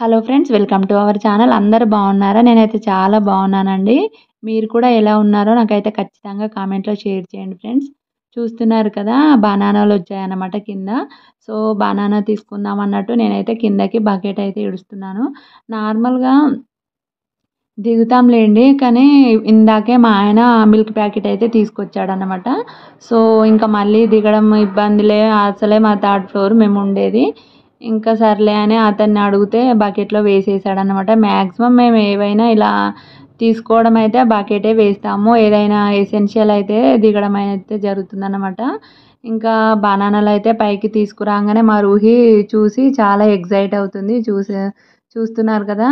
hello friends welcome to our channel అందరూ బాగున్నారా నేనైతే చాలా బాగున్నానండి మీరు కూడా ఎలా ఉన్నారో నాకైతే ఖచ్చితంగా కామెంట్లో షేర్ చేయండి ఫ్రెండ్స్ చూస్తున్నారు కదా బనానాలు వచ్చాయన్నమాట కింద సో బనానా తీసుకుందాం అన్నట్టు నేనైతే కిందకి బకెట్ అయితే ఇడుస్తున్నాను నార్మల్గా దిగుతాంలేండి కానీ ఇందాకే మా ఆయన మిల్క్ ప్యాకెట్ అయితే తీసుకొచ్చాడనమాట సో ఇంకా మళ్ళీ దిగడం ఇబ్బందిలే అసలే మా థర్డ్ ఫ్లోర్ మేము ఉండేది ఇంకా సర్లే అని అతన్ని అడిగితే బకెట్లో వేసేసాడనమాట మ్యాక్సిమం మేము ఏవైనా ఇలా తీసుకోవడం అయితే బకెటే వేస్తాము ఏదైనా ఎసెన్షియల్ అయితే దిగడం అయితే జరుగుతుంది అన్నమాట ఇంకా బనానాలు అయితే పైకి తీసుకురాగానే మా రూహి చూసి చాలా ఎగ్జైట్ అవుతుంది చూసే చూస్తున్నారు కదా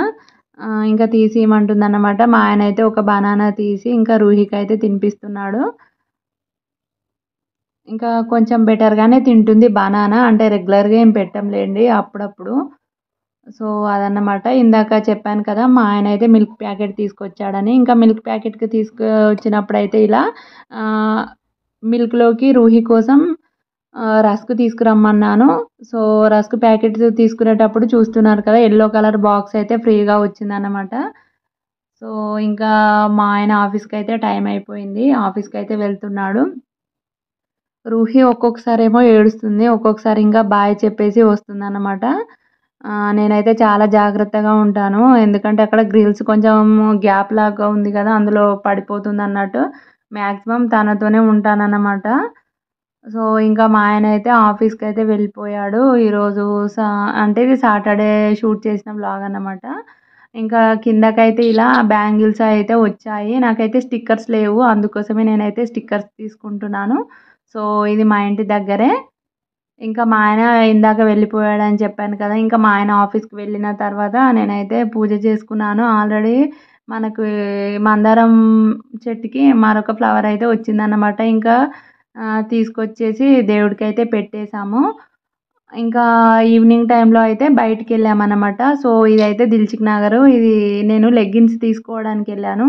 ఇంకా ఇవ్వమంటుంది అన్నమాట మా ఆయన అయితే ఒక బనానా తీసి ఇంకా రూహికి అయితే తినిపిస్తున్నాడు ఇంకా కొంచెం బెటర్గానే తింటుంది బనానా అంటే రెగ్యులర్గా ఏం లేండి అప్పుడప్పుడు సో అదన్నమాట ఇందాక చెప్పాను కదా మా ఆయన అయితే మిల్క్ ప్యాకెట్ తీసుకొచ్చాడని ఇంకా మిల్క్ ప్యాకెట్కి తీసుకొచ్చినప్పుడు అయితే ఇలా మిల్క్లోకి రూహి కోసం రస్క్ తీసుకురమ్మన్నాను సో రస్క్ ప్యాకెట్ తీసుకునేటప్పుడు చూస్తున్నారు కదా ఎల్లో కలర్ బాక్స్ అయితే ఫ్రీగా వచ్చిందన్నమాట సో ఇంకా మా ఆయన ఆఫీస్కి అయితే టైం అయిపోయింది ఆఫీస్కి అయితే వెళ్తున్నాడు రూహి ఒక్కొక్కసారి ఏమో ఏడుస్తుంది ఒక్కొక్కసారి ఇంకా బాయ్ చెప్పేసి వస్తుంది అనమాట నేనైతే చాలా జాగ్రత్తగా ఉంటాను ఎందుకంటే అక్కడ గ్రిల్స్ కొంచెం గ్యాప్ లాగా ఉంది కదా అందులో పడిపోతుంది అన్నట్టు మ్యాక్సిమం తనతోనే ఉంటానన్నమాట సో ఇంకా మా ఆయన అయితే ఆఫీస్కి అయితే వెళ్ళిపోయాడు ఈరోజు సా అంటే ఇది సాటర్డే షూట్ చేసిన బ్లాగ్ అన్నమాట ఇంకా కిందకైతే ఇలా బ్యాంగిల్స్ అయితే వచ్చాయి నాకైతే స్టిక్కర్స్ లేవు అందుకోసమే నేనైతే స్టిక్కర్స్ తీసుకుంటున్నాను సో ఇది మా ఇంటి దగ్గరే ఇంకా మా ఆయన ఇందాక వెళ్ళిపోయాడని చెప్పాను కదా ఇంకా మా ఆయన ఆఫీస్కి వెళ్ళిన తర్వాత నేనైతే పూజ చేసుకున్నాను ఆల్రెడీ మనకు మందారం చెట్టుకి మరొక ఫ్లవర్ అయితే వచ్చిందన్నమాట ఇంకా తీసుకొచ్చేసి దేవుడికి అయితే పెట్టేశాము ఇంకా ఈవినింగ్ టైంలో అయితే బయటికి వెళ్ళామన్నమాట సో ఇదైతే దిల్చుక్ నగరు ఇది నేను లెగ్గిన్స్ తీసుకోవడానికి వెళ్ళాను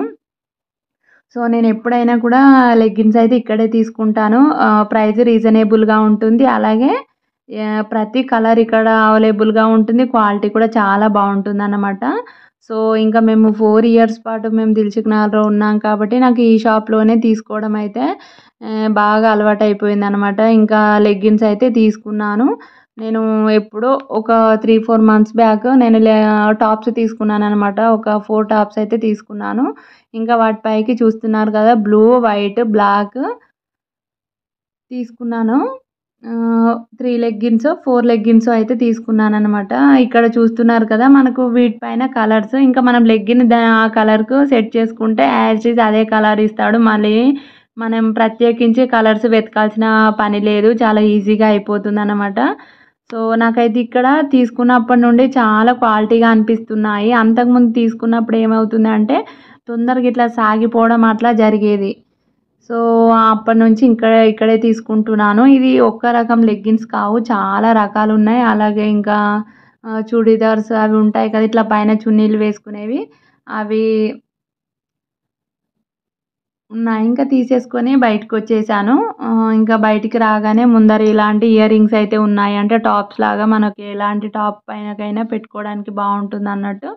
సో నేను ఎప్పుడైనా కూడా లెగ్గిన్స్ అయితే ఇక్కడే తీసుకుంటాను ప్రైస్ రీజనబుల్గా ఉంటుంది అలాగే ప్రతి కలర్ ఇక్కడ అవైలబుల్గా ఉంటుంది క్వాలిటీ కూడా చాలా బాగుంటుంది అన్నమాట సో ఇంకా మేము ఫోర్ ఇయర్స్ పాటు మేము దిల్చుకునాలో ఉన్నాం కాబట్టి నాకు ఈ షాప్లోనే తీసుకోవడం అయితే బాగా అలవాటు అయిపోయింది అనమాట ఇంకా లెగ్గిన్స్ అయితే తీసుకున్నాను నేను ఎప్పుడో ఒక త్రీ ఫోర్ మంత్స్ బ్యాక్ నేను టాప్స్ తీసుకున్నాను అనమాట ఒక ఫోర్ టాప్స్ అయితే తీసుకున్నాను ఇంకా వాటి పైకి చూస్తున్నారు కదా బ్లూ వైట్ బ్లాక్ తీసుకున్నాను త్రీ లెగ్గిన్స్ ఫోర్ లెగ్గిన్స్ అయితే తీసుకున్నాను అనమాట ఇక్కడ చూస్తున్నారు కదా మనకు వీటిపైన కలర్స్ ఇంకా మనం లెగ్గిన్ ఆ కలర్కు సెట్ చేసుకుంటే యాజ్ అదే కలర్ ఇస్తాడు మళ్ళీ మనం ప్రత్యేకించి కలర్స్ వెతకాల్సిన పని లేదు చాలా ఈజీగా అయిపోతుంది అనమాట సో నాకైతే ఇక్కడ తీసుకున్నప్పటి నుండి చాలా క్వాలిటీగా అనిపిస్తున్నాయి అంతకుముందు తీసుకున్నప్పుడు ఏమవుతుంది అంటే తొందరగా ఇట్లా సాగిపోవడం అట్లా జరిగేది సో అప్పటి నుంచి ఇక్కడ ఇక్కడే తీసుకుంటున్నాను ఇది ఒక్క రకం లెగ్గిన్స్ కావు చాలా రకాలు ఉన్నాయి అలాగే ఇంకా చూడీదార్స్ అవి ఉంటాయి కదా ఇట్లా పైన చున్నీలు వేసుకునేవి అవి ఉన్నాయి ఇంకా తీసేసుకొని బయటకు వచ్చేసాను ఇంకా బయటికి రాగానే ముందర ఇలాంటి ఇయర్ రింగ్స్ అయితే ఉన్నాయి అంటే టాప్స్ లాగా మనకి ఎలాంటి టాప్ పైనకైనా పెట్టుకోవడానికి బాగుంటుంది అన్నట్టు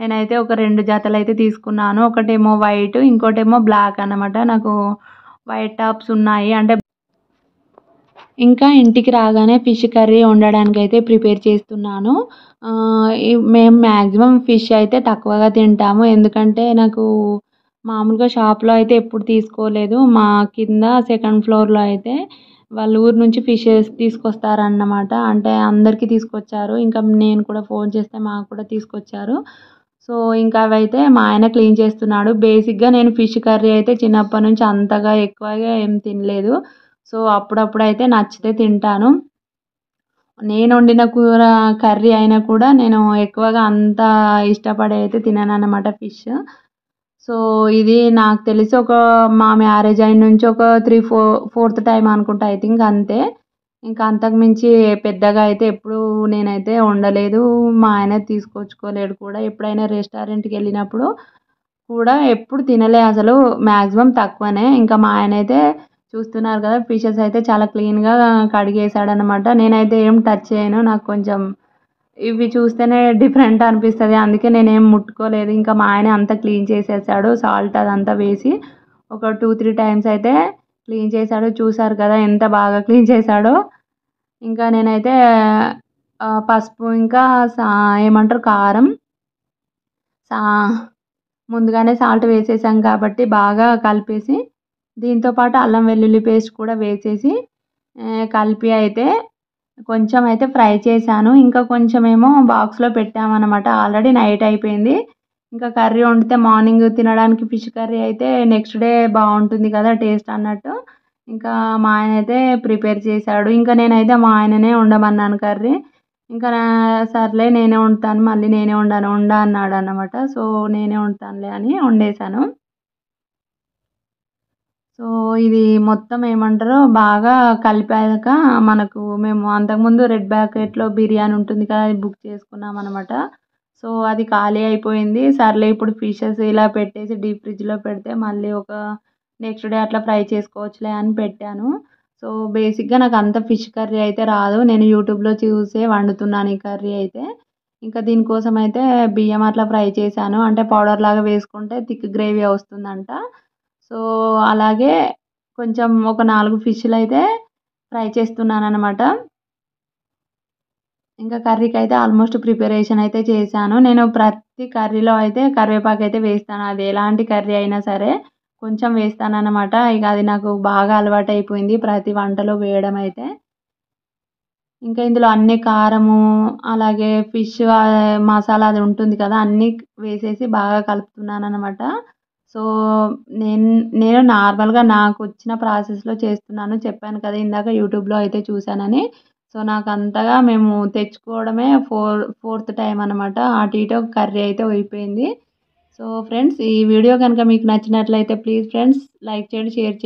నేనైతే ఒక రెండు జతలు అయితే తీసుకున్నాను ఒకటేమో వైట్ ఇంకోటేమో బ్లాక్ అనమాట నాకు వైట్ టాప్స్ ఉన్నాయి అంటే ఇంకా ఇంటికి రాగానే ఫిష్ కర్రీ వండడానికి అయితే ప్రిపేర్ చేస్తున్నాను మేము మ్యాక్సిమం ఫిష్ అయితే తక్కువగా తింటాము ఎందుకంటే నాకు మామూలుగా షాప్లో అయితే ఎప్పుడు తీసుకోలేదు మా కింద సెకండ్ ఫ్లోర్లో అయితే వాళ్ళ ఊరు నుంచి ఫిషెస్ తీసుకొస్తారన్నమాట అంటే అందరికీ తీసుకొచ్చారు ఇంకా నేను కూడా ఫోన్ చేస్తే మాకు కూడా తీసుకొచ్చారు సో ఇంకా అవైతే మా ఆయన క్లీన్ చేస్తున్నాడు బేసిక్గా నేను ఫిష్ కర్రీ అయితే చిన్నప్పటి నుంచి అంతగా ఎక్కువగా ఏం తినలేదు సో అప్పుడప్పుడు అయితే నచ్చితే తింటాను నేను వండిన కూర కర్రీ అయినా కూడా నేను ఎక్కువగా అంత ఇష్టపడి అయితే తినను అన్నమాట ఫిష్ సో ఇది నాకు తెలిసి ఒక మా మ్యారేజ్ అయిన నుంచి ఒక త్రీ ఫోర్ ఫోర్త్ టైం అనుకుంటా ఐ థింక్ అంతే ఇంకా అంతకుమించి పెద్దగా అయితే ఎప్పుడు నేనైతే ఉండలేదు మా ఆయన తీసుకొచ్చుకోలేడు కూడా ఎప్పుడైనా రెస్టారెంట్కి వెళ్ళినప్పుడు కూడా ఎప్పుడు తినలే అసలు మ్యాక్సిమం తక్కువనే ఇంకా మా ఆయన అయితే చూస్తున్నారు కదా ఫిషెస్ అయితే చాలా క్లీన్గా కడిగేసాడనమాట నేనైతే ఏం టచ్ చేయను నాకు కొంచెం ఇవి చూస్తేనే డిఫరెంట్ అనిపిస్తుంది అందుకే నేనేం ముట్టుకోలేదు ఇంకా మా ఆయన అంతా క్లీన్ చేసేసాడు సాల్ట్ అదంతా వేసి ఒక టూ త్రీ టైమ్స్ అయితే క్లీన్ చేశాడు చూసారు కదా ఎంత బాగా క్లీన్ చేశాడో ఇంకా నేనైతే పసుపు ఇంకా సా ఏమంటారు కారం సా ముందుగానే సాల్ట్ వేసేసాం కాబట్టి బాగా కలిపేసి దీంతోపాటు అల్లం వెల్లుల్లి పేస్ట్ కూడా వేసేసి కలిపి అయితే కొంచెం అయితే ఫ్రై చేశాను ఇంకా కొంచెం ఏమో బాక్స్లో పెట్టామన్నమాట ఆల్రెడీ నైట్ అయిపోయింది ఇంకా కర్రీ వండితే మార్నింగ్ తినడానికి ఫిష్ కర్రీ అయితే నెక్స్ట్ డే బాగుంటుంది కదా టేస్ట్ అన్నట్టు ఇంకా మా ఆయన అయితే ప్రిపేర్ చేశాడు ఇంకా నేనైతే మా ఆయననే ఉండమన్నాను కర్రీ ఇంకా సర్లే నేనే వండుతాను మళ్ళీ నేనే వండాను వండా అన్నాడు అనమాట సో నేనే వండుతానులే అని వండేసాను సో ఇది మొత్తం ఏమంటారు బాగా కలిపాక మనకు మేము అంతకుముందు రెడ్ ప్యాకెట్లో బిర్యానీ ఉంటుంది కదా అది బుక్ చేసుకున్నాం అనమాట సో అది ఖాళీ అయిపోయింది సర్లే ఇప్పుడు ఫిషెస్ ఇలా పెట్టేసి డీప్ ఫ్రిడ్జ్లో పెడితే మళ్ళీ ఒక నెక్స్ట్ డే అట్లా ఫ్రై చేసుకోవచ్చులే అని పెట్టాను సో బేసిక్గా నాకు అంత ఫిష్ కర్రీ అయితే రాదు నేను యూట్యూబ్లో చూసే వండుతున్నాను ఈ కర్రీ అయితే ఇంకా దీనికోసం అయితే బియ్యం అట్లా ఫ్రై చేశాను అంటే పౌడర్ లాగా వేసుకుంటే థిక్ గ్రేవీ వస్తుందంట సో అలాగే కొంచెం ఒక నాలుగు ఫిష్లు అయితే ఫ్రై చేస్తున్నాను అనమాట ఇంకా కర్రీకి అయితే ఆల్మోస్ట్ ప్రిపరేషన్ అయితే చేశాను నేను ప్రతి కర్రీలో అయితే కరివేపాకు అయితే వేస్తాను అది ఎలాంటి కర్రీ అయినా సరే కొంచెం వేస్తాను అనమాట ఇక అది నాకు బాగా అలవాటు అయిపోయింది ప్రతి వంటలో వేయడం అయితే ఇంకా ఇందులో అన్ని కారము అలాగే ఫిష్ మసాలా అది ఉంటుంది కదా అన్నీ వేసేసి బాగా కలుపుతున్నాను అనమాట సో నేను నేను నార్మల్గా నాకు వచ్చిన ప్రాసెస్లో చేస్తున్నాను చెప్పాను కదా ఇందాక యూట్యూబ్లో అయితే చూశానని సో నాకు అంతగా మేము తెచ్చుకోవడమే ఫోర్ ఫోర్త్ టైం అనమాట అటు ఇటు కర్రీ అయితే అయిపోయింది సో ఫ్రెండ్స్ ఈ వీడియో కనుక మీకు నచ్చినట్లయితే ప్లీజ్ ఫ్రెండ్స్ లైక్ చేయండి షేర్ చేయండి